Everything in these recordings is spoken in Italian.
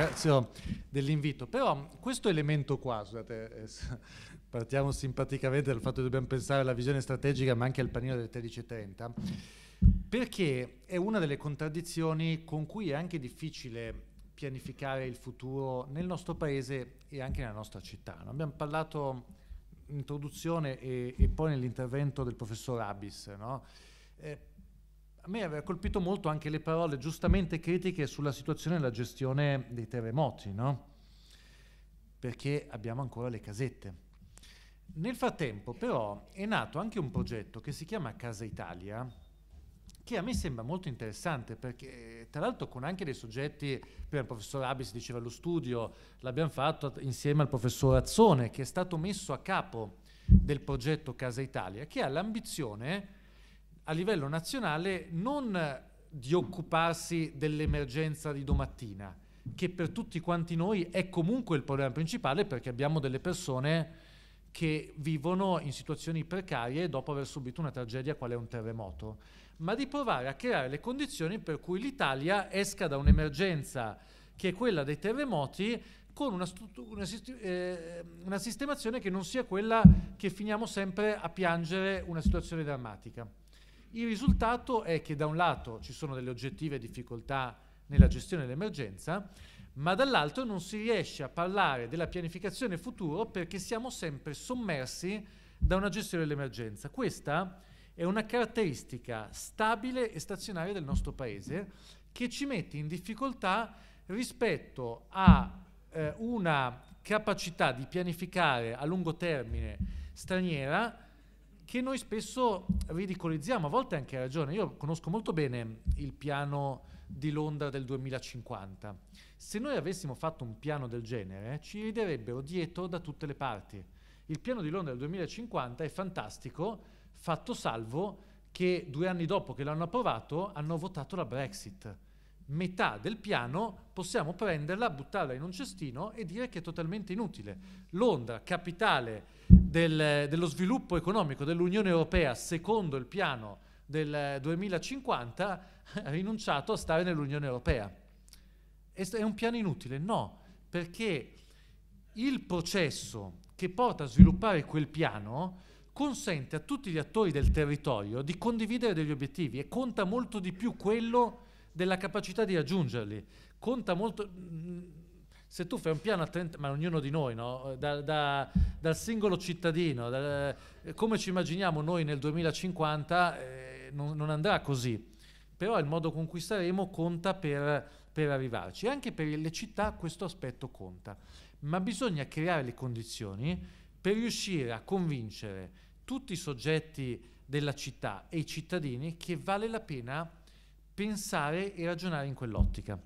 ringrazio dell'invito, però questo elemento qua, scusate, eh, partiamo simpaticamente dal fatto che dobbiamo pensare alla visione strategica ma anche al panino delle 13.30, perché è una delle contraddizioni con cui è anche difficile pianificare il futuro nel nostro paese e anche nella nostra città. No? Abbiamo parlato in introduzione e, e poi nell'intervento del professor Abis, no? eh, a me aveva colpito molto anche le parole giustamente critiche sulla situazione e la gestione dei terremoti, no? perché abbiamo ancora le casette. Nel frattempo però è nato anche un progetto che si chiama Casa Italia, che a me sembra molto interessante perché tra l'altro con anche dei soggetti, prima il professor Abis diceva lo studio, l'abbiamo fatto insieme al professor Azzone che è stato messo a capo del progetto Casa Italia, che ha l'ambizione a livello nazionale non di occuparsi dell'emergenza di domattina, che per tutti quanti noi è comunque il problema principale perché abbiamo delle persone che vivono in situazioni precarie dopo aver subito una tragedia quale un terremoto, ma di provare a creare le condizioni per cui l'Italia esca da un'emergenza che è quella dei terremoti con una, una, eh, una sistemazione che non sia quella che finiamo sempre a piangere una situazione drammatica. Il risultato è che da un lato ci sono delle oggettive difficoltà nella gestione dell'emergenza, ma dall'altro non si riesce a parlare della pianificazione futuro perché siamo sempre sommersi da una gestione dell'emergenza. Questa è una caratteristica stabile e stazionaria del nostro Paese che ci mette in difficoltà rispetto a eh, una capacità di pianificare a lungo termine straniera che noi spesso ridicolizziamo, a volte anche a ragione. Io conosco molto bene il piano di Londra del 2050. Se noi avessimo fatto un piano del genere, ci riderebbero dietro da tutte le parti. Il piano di Londra del 2050 è fantastico, fatto salvo che due anni dopo che l'hanno approvato hanno votato la Brexit. Metà del piano possiamo prenderla, buttarla in un cestino e dire che è totalmente inutile. Londra, capitale del, dello sviluppo economico dell'Unione Europea secondo il piano del 2050 ha rinunciato a stare nell'Unione Europea. È un piano inutile? No, perché il processo che porta a sviluppare quel piano consente a tutti gli attori del territorio di condividere degli obiettivi e conta molto di più quello della capacità di raggiungerli. Conta molto se tu fai un piano a 30, ma ognuno di noi, no? da, da, dal singolo cittadino, da, eh, come ci immaginiamo noi nel 2050, eh, non, non, andrà così, però il modo con cui saremo conta per, per arrivarci. anche per le città questo aspetto conta, ma bisogna creare le condizioni per riuscire a convincere tutti i soggetti della città e i cittadini che vale la pena pensare e ragionare in quell'ottica.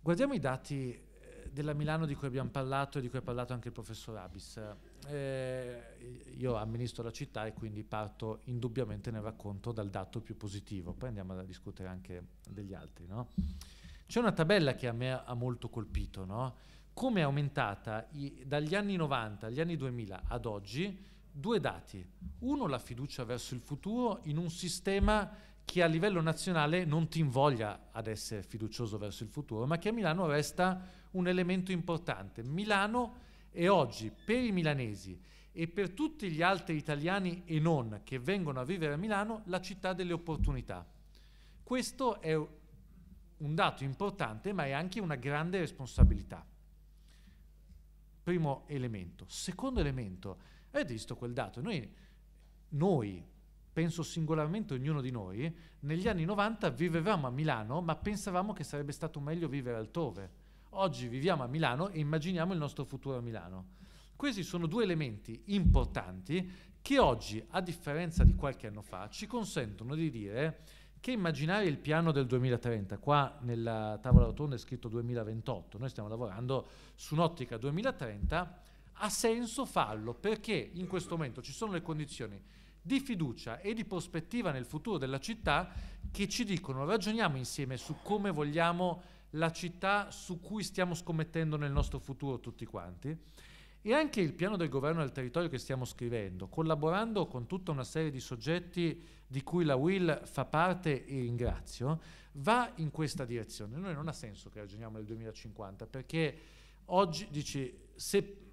Guardiamo i dati eh, della Milano di cui abbiamo parlato e di cui ha parlato anche il professor Abis. Eh, io amministro la città e quindi parto indubbiamente nel racconto dal dato più positivo, poi andiamo a discutere anche degli altri. No? C'è una tabella che a me ha molto colpito, no? come è aumentata i, dagli anni 90 agli anni 2000 ad oggi due dati. Uno, la fiducia verso il futuro in un sistema che a livello nazionale non ti invoglia ad essere fiducioso verso il futuro, ma che a Milano resta un elemento importante. Milano è oggi per i milanesi e per tutti gli altri italiani e non che vengono a vivere a Milano la città delle opportunità. Questo è un dato importante, ma è anche una grande responsabilità. Primo elemento. Secondo elemento, ed è visto quel dato. Noi, noi, penso singolarmente ognuno di noi, negli anni 90 vivevamo a Milano, ma pensavamo che sarebbe stato meglio vivere altrove. Oggi viviamo a Milano e immaginiamo il nostro futuro a Milano. Questi sono due elementi importanti che oggi, a differenza di qualche anno fa, ci consentono di dire che immaginare il piano del 2030, qua nella tavola rotonda è scritto 2028, noi stiamo lavorando su un'ottica 2030, ha senso farlo perché in questo momento ci sono le condizioni di fiducia e di prospettiva nel futuro della città che ci dicono ragioniamo insieme su come vogliamo la città su cui stiamo scommettendo nel nostro futuro tutti quanti e anche il piano del governo del territorio che stiamo scrivendo, collaborando con tutta una serie di soggetti di cui la WIL fa parte e ringrazio, va in questa direzione. Noi non ha senso che ragioniamo nel 2050 perché oggi dici se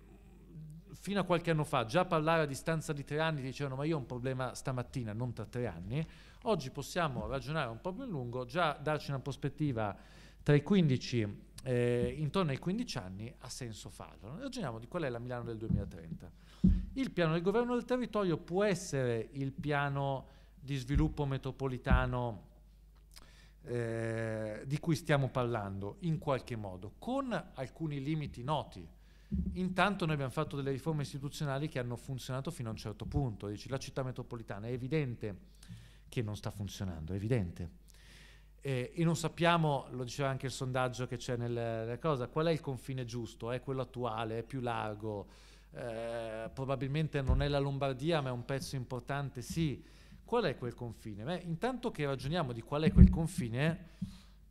fino a qualche anno fa già parlare a distanza di tre anni dicevano ma io ho un problema stamattina, non tra tre anni, oggi possiamo ragionare un po' più a lungo, già darci una prospettiva tra i 15, eh, intorno ai 15 anni ha senso farlo. Ragioniamo di qual è la Milano del 2030. Il piano del governo del territorio può essere il piano di sviluppo metropolitano eh, di cui stiamo parlando in qualche modo, con alcuni limiti noti Intanto noi abbiamo fatto delle riforme istituzionali che hanno funzionato fino a un certo punto. Dici, la città metropolitana è evidente che non sta funzionando, è evidente. Eh, e non sappiamo, lo diceva anche il sondaggio che c'è nella cosa, qual è il confine giusto? È quello attuale? È più largo? Eh, probabilmente non è la Lombardia, ma è un pezzo importante, sì. Qual è quel confine? Beh, intanto che ragioniamo di qual è quel confine,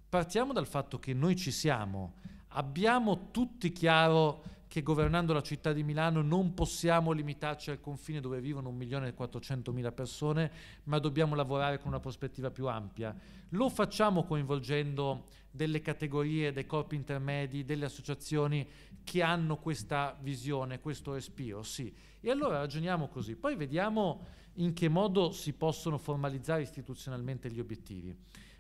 partiamo dal fatto che noi ci siamo, abbiamo tutti chiaro che governando la città di Milano non possiamo limitarci al confine dove vivono 1.400.000 persone, ma dobbiamo lavorare con una prospettiva più ampia. Lo facciamo coinvolgendo delle categorie, dei corpi intermedi, delle associazioni che hanno questa visione, questo respiro, sì. E allora ragioniamo così, poi vediamo in che modo si possono formalizzare istituzionalmente gli obiettivi.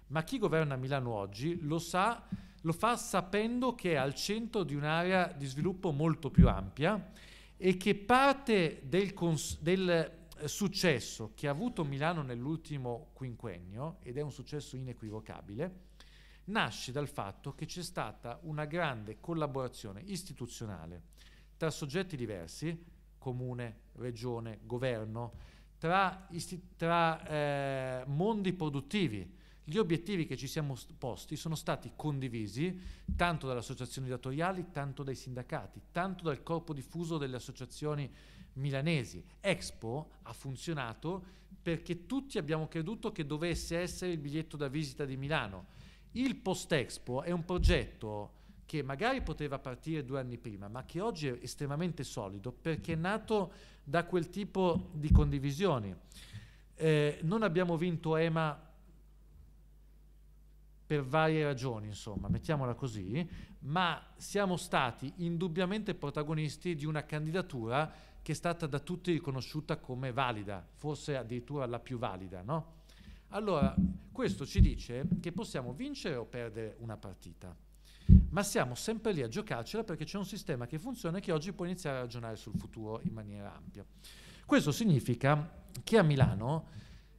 Ma chi governa Milano oggi lo sa lo fa sapendo che è al centro di un'area di sviluppo molto più ampia e che parte del, cons- del eh, successo che ha avuto Milano nell'ultimo quinquennio, ed è un successo inequivocabile, nasce dal fatto che c'è stata una grande collaborazione istituzionale tra soggetti diversi, comune, regione, governo, tra, isti- tra eh, mondi produttivi, gli obiettivi che ci siamo posti sono stati condivisi tanto dalle associazioni datoriali, tanto dai sindacati, tanto dal corpo diffuso delle associazioni milanesi. Expo ha funzionato perché tutti abbiamo creduto che dovesse essere il biglietto da visita di Milano. Il Post Expo è un progetto che magari poteva partire due anni prima, ma che oggi è estremamente solido perché è nato da quel tipo di condivisioni. Eh, non abbiamo vinto EMA per varie ragioni, insomma, mettiamola così, ma siamo stati indubbiamente protagonisti di una candidatura che è stata da tutti riconosciuta come valida, forse addirittura la più valida, no? Allora, questo ci dice che possiamo vincere o perdere una partita, ma siamo sempre lì a giocarcela perché c'è un sistema che funziona e che oggi può iniziare a ragionare sul futuro in maniera ampia. Questo significa che a Milano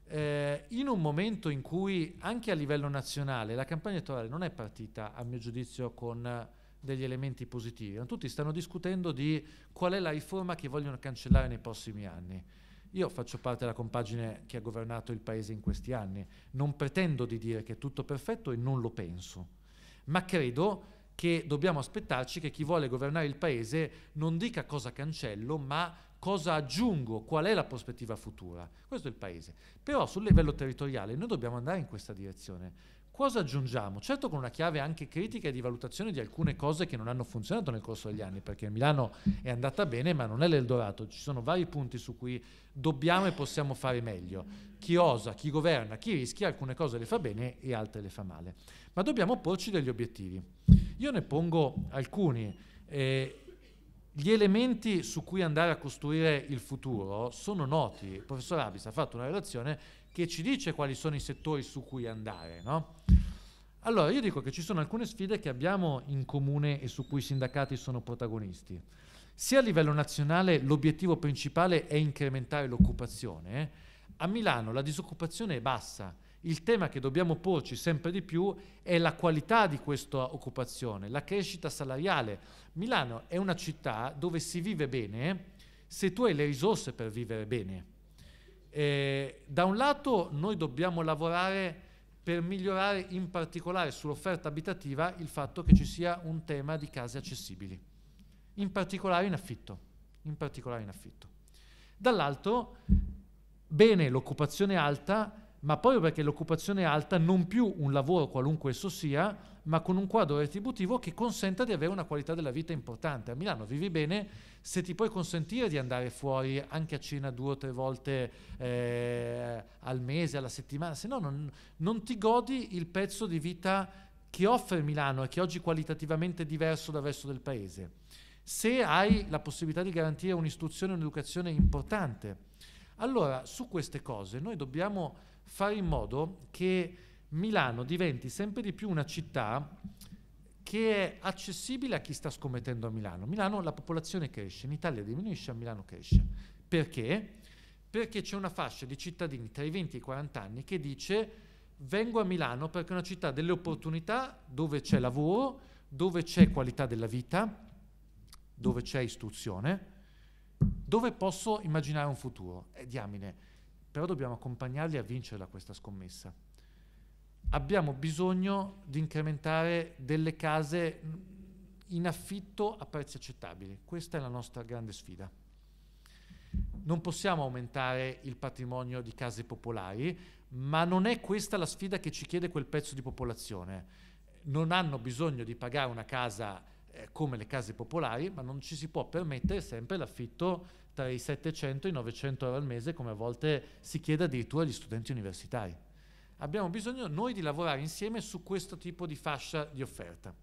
eh, in un momento in cui anche a livello nazionale la campagna elettorale non è partita, a mio giudizio, con eh, degli elementi positivi. Tutti stanno discutendo di qual è la riforma che vogliono cancellare nei prossimi anni. Io faccio parte della compagine che ha governato il Paese in questi anni, non pretendo di dire che è tutto perfetto e non lo penso, ma credo che dobbiamo aspettarci che chi vuole governare il Paese non dica cosa cancello, ma cosa aggiungo, qual è la prospettiva futura. Questo è il paese. Però sul livello territoriale noi dobbiamo andare in questa direzione. Cosa aggiungiamo? Certo con una chiave anche critica e di valutazione di alcune cose che non hanno funzionato nel corso degli anni, perché Milano è andata bene ma non è l'Eldorato, ci sono vari punti su cui dobbiamo e possiamo fare meglio. Chi osa, chi governa, chi rischia, alcune cose le fa bene e altre le fa male. Ma dobbiamo porci degli obiettivi. Io ne pongo alcuni. Eh, gli elementi su cui andare a costruire il futuro sono noti. Il professor Abis ha fatto una relazione che ci dice quali sono i settori su cui andare. No? Allora, io dico che ci sono alcune sfide che abbiamo in comune e su cui i sindacati sono protagonisti. Sia a livello nazionale l'obiettivo principale è incrementare l'occupazione. A Milano la disoccupazione è bassa, il tema che dobbiamo porci sempre di più è la qualità di questa occupazione, la crescita salariale. Milano è una città dove si vive bene se tu hai le risorse per vivere bene. Eh, da un lato noi dobbiamo lavorare per migliorare in particolare sull'offerta abitativa il fatto che ci sia un tema di case accessibili, in particolare in affitto. In particolare in affitto. Dall'altro, bene l'occupazione alta, ma proprio perché l'occupazione è alta, non più un lavoro qualunque esso sia, ma con un quadro retributivo che consenta di avere una qualità della vita importante. A Milano vivi bene se ti puoi consentire di andare fuori anche a cena due o tre volte eh, al mese, alla settimana, se no non, non ti godi il pezzo di vita che offre Milano e che oggi è qualitativamente diverso dal resto del paese. Se hai la possibilità di garantire un'istruzione e un'educazione importante, allora su queste cose noi dobbiamo fare in modo che Milano diventi sempre di più una città che è accessibile a chi sta scommettendo a Milano. Milano la popolazione cresce, in Italia diminuisce, a Milano cresce. Perché? Perché c'è una fascia di cittadini tra i 20 e i 40 anni che dice vengo a Milano perché è una città delle opportunità, dove c'è lavoro, dove c'è qualità della vita, dove c'è istruzione, dove posso immaginare un futuro. Eh, diamine, però dobbiamo accompagnarli a vincerla questa scommessa. Abbiamo bisogno di incrementare delle case mm, in affitto a prezzi accettabili, questa è la nostra grande sfida. Non possiamo aumentare il patrimonio di case popolari, ma non è questa la sfida che ci chiede quel pezzo di popolazione. Non hanno bisogno di pagare una casa eh, come le case popolari, ma non ci si può permettere sempre l'affitto tra i 700 e i 900 euro al mese, come a volte si chiede addirittura agli studenti universitari. Abbiamo bisogno noi di lavorare insieme su questo tipo di fascia di offerta.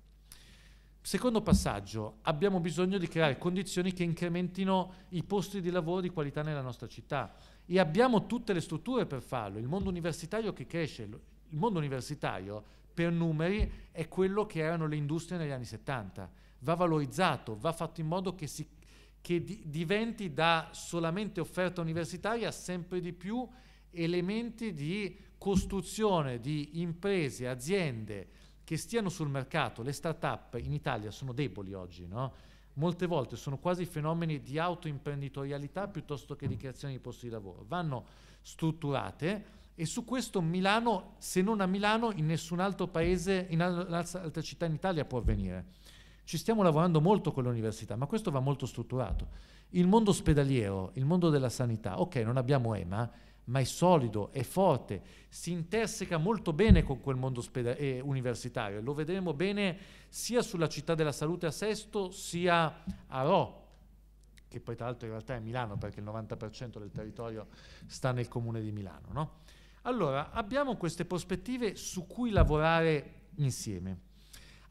Secondo passaggio, abbiamo bisogno di creare condizioni che incrementino i posti di lavoro di qualità nella nostra città e abbiamo tutte le strutture per farlo, il mondo universitario che cresce, il mondo universitario per numeri è quello che erano le industrie negli anni 70, va valorizzato, va fatto in modo che si che di- diventi da solamente offerta universitaria sempre di più elementi di costruzione di imprese, aziende che stiano sul mercato. Le start-up in Italia sono deboli oggi, no? molte volte sono quasi fenomeni di autoimprenditorialità piuttosto che di creazione di posti di lavoro. Vanno strutturate e su questo Milano, se non a Milano, in nessun altro paese, in altra città in Italia può avvenire. Ci stiamo lavorando molto con le università, ma questo va molto strutturato. Il mondo ospedaliero, il mondo della sanità, ok, non abbiamo EMA, ma è solido, è forte, si interseca molto bene con quel mondo ospedal- eh, universitario. Lo vedremo bene sia sulla città della salute a Sesto, sia a Rò, che poi tra l'altro in realtà è Milano, perché il 90% del territorio sta nel comune di Milano. No? Allora, abbiamo queste prospettive su cui lavorare insieme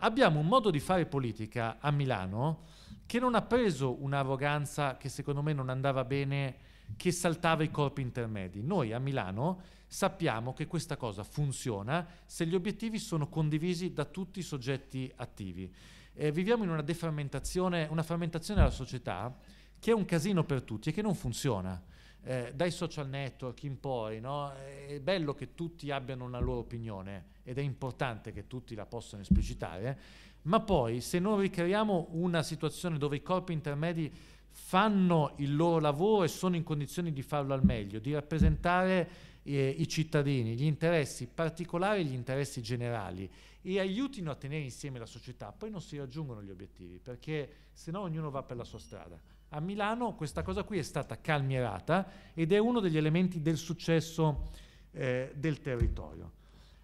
abbiamo un modo di fare politica a Milano che non ha preso un'arroganza che secondo me non andava bene, che saltava i corpi intermedi. Noi a Milano sappiamo che questa cosa funziona se gli obiettivi sono condivisi da tutti i soggetti attivi. Eh, viviamo in una deframmentazione, una fermentazione della società che è un casino per tutti e che non funziona eh, dai social network in poi, no? è bello che tutti abbiano una loro opinione eh, ed è importante che tutti la possano esplicitare, eh. ma poi se non ricreiamo una situazione dove i corpi intermedi fanno il loro lavoro e sono in condizioni di farlo al meglio, di rappresentare eh, i cittadini, gli interessi particolari e gli interessi generali e aiutino a tenere insieme la società, poi non si raggiungono gli obiettivi, perché se no ognuno va per la sua strada. A Milano questa cosa qui è stata calmierata ed è uno degli elementi del successo eh, del territorio.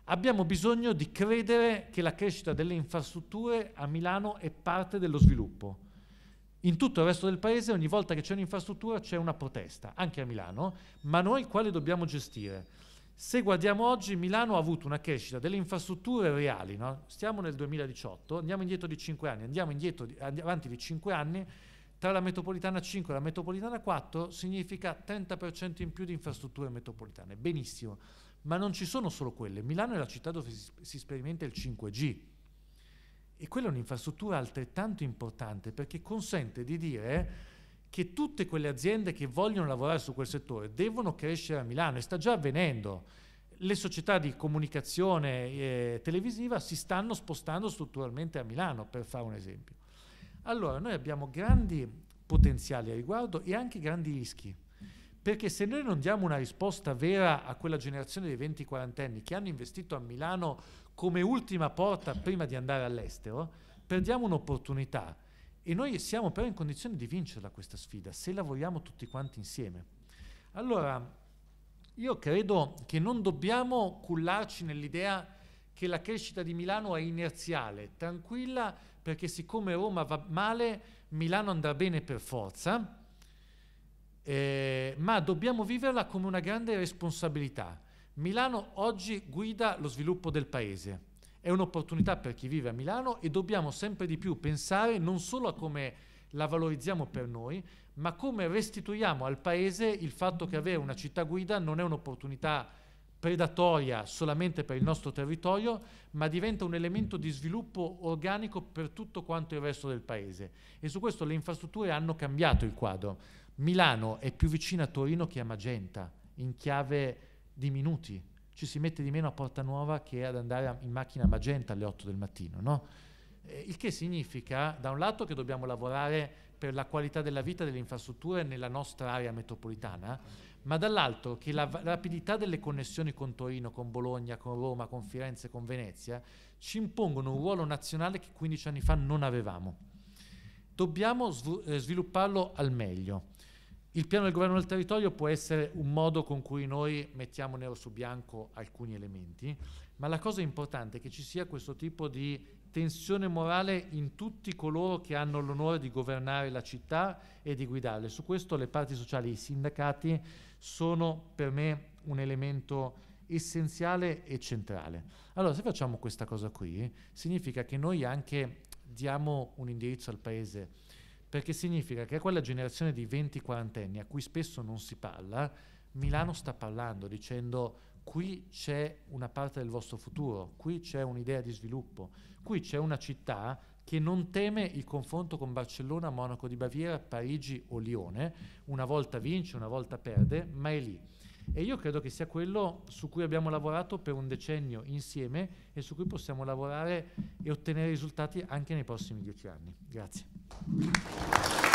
Abbiamo bisogno di credere che la crescita delle infrastrutture a Milano è parte dello sviluppo. In tutto il resto del paese ogni volta che c'è un'infrastruttura c'è una protesta, anche a Milano, ma noi quale dobbiamo gestire? Se guardiamo oggi, Milano ha avuto una crescita delle infrastrutture reali, no? stiamo nel 2018, andiamo indietro di 5 anni, andiamo, indietro di, avanti di 5 anni, tra la metropolitana 5 e la metropolitana 4 significa 30% in più di infrastrutture metropolitane. Benissimo, ma non ci sono solo quelle. Milano è la città dove si, si sperimenta il 5G e quella è un'infrastruttura altrettanto importante perché consente di dire che tutte quelle aziende che vogliono lavorare su quel settore devono crescere a Milano e sta già avvenendo. Le società di comunicazione eh, televisiva si stanno spostando strutturalmente a Milano, per fare un esempio. Allora, noi abbiamo grandi potenziali a riguardo e anche grandi rischi. Perché se noi non diamo una risposta vera a quella generazione dei 20-40 anni che hanno investito a Milano come ultima porta prima di andare all'estero, perdiamo un'opportunità. E noi siamo però in condizione di vincerla questa sfida, se lavoriamo tutti quanti insieme. Allora, io credo che non dobbiamo cullarci nell'idea che la crescita di Milano è inerziale, tranquilla, perché siccome Roma va male, Milano andrà bene per forza, eh, ma dobbiamo viverla come una grande responsabilità. Milano oggi guida lo sviluppo del paese, è un'opportunità per chi vive a Milano e dobbiamo sempre di più pensare non solo a come la valorizziamo per noi, ma come restituiamo al paese il fatto che avere una città guida non è un'opportunità predatoria solamente per il nostro territorio, ma diventa un elemento di sviluppo organico per tutto quanto il resto del paese. E su questo le infrastrutture hanno cambiato il quadro. Milano è più vicina a Torino che a Magenta, in chiave di minuti. Ci si mette di meno a Porta Nuova che ad andare in macchina a Magenta alle 8 del mattino, no? Eh, il che significa, da un lato, che dobbiamo lavorare per la qualità della vita delle infrastrutture nella nostra area metropolitana, ma dall'altro che la rapidità delle connessioni con Torino, con Bologna, con Roma, con Firenze, con Venezia, ci impongono un ruolo nazionale che 15 anni fa non avevamo. Dobbiamo eh, svilupparlo al meglio. Il piano del governo del territorio può essere un modo con cui noi mettiamo nero su bianco alcuni elementi, ma la cosa importante è che ci sia questo tipo di tensione morale in tutti coloro che hanno l'onore di governare la città e di guidarle. Su questo le parti sociali, i sindacati sono per me un elemento essenziale e centrale. Allora, se facciamo questa cosa qui, significa che noi anche diamo un indirizzo al paese, perché significa che a quella generazione di 20-40 anni, a cui spesso non si parla, Milano sta parlando dicendo qui c'è una parte del vostro futuro, qui c'è un'idea di sviluppo, qui c'è una città che non teme il confronto con Barcellona, Monaco di Baviera, Parigi o Lione, una volta vince, una volta perde, ma è lì. E io credo che sia quello su cui abbiamo lavorato per un decennio insieme e su cui possiamo lavorare e ottenere risultati anche nei prossimi dieci anni. Grazie.